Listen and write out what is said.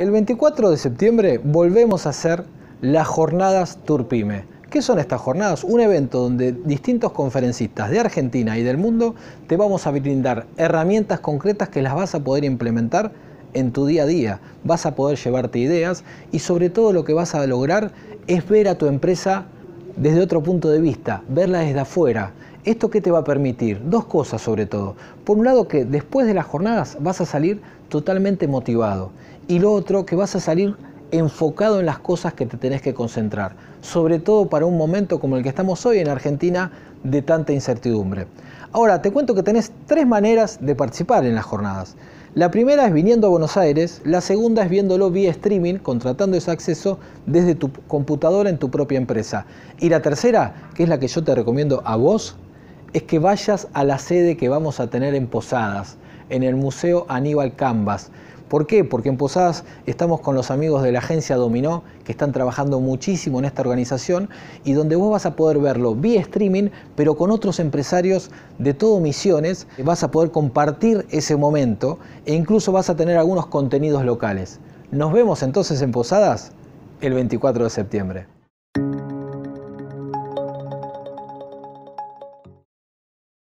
El 24 de septiembre volvemos a hacer las jornadas Turpime. ¿Qué son estas jornadas? Un evento donde distintos conferencistas de Argentina y del mundo te vamos a brindar herramientas concretas que las vas a poder implementar en tu día a día. Vas a poder llevarte ideas y sobre todo lo que vas a lograr es ver a tu empresa desde otro punto de vista, verla desde afuera. ¿Esto qué te va a permitir? Dos cosas sobre todo. Por un lado que después de las jornadas vas a salir totalmente motivado y lo otro que vas a salir enfocado en las cosas que te tenés que concentrar, sobre todo para un momento como el que estamos hoy en Argentina de tanta incertidumbre. Ahora, te cuento que tenés tres maneras de participar en las jornadas. La primera es viniendo a Buenos Aires, la segunda es viéndolo vía streaming, contratando ese acceso desde tu computadora en tu propia empresa. Y la tercera, que es la que yo te recomiendo a vos, es que vayas a la sede que vamos a tener en Posadas, en el Museo Aníbal Cambas. ¿Por qué? Porque en Posadas estamos con los amigos de la agencia Dominó, que están trabajando muchísimo en esta organización, y donde vos vas a poder verlo vía streaming, pero con otros empresarios de todo Misiones, vas a poder compartir ese momento e incluso vas a tener algunos contenidos locales. Nos vemos entonces en Posadas el 24 de septiembre.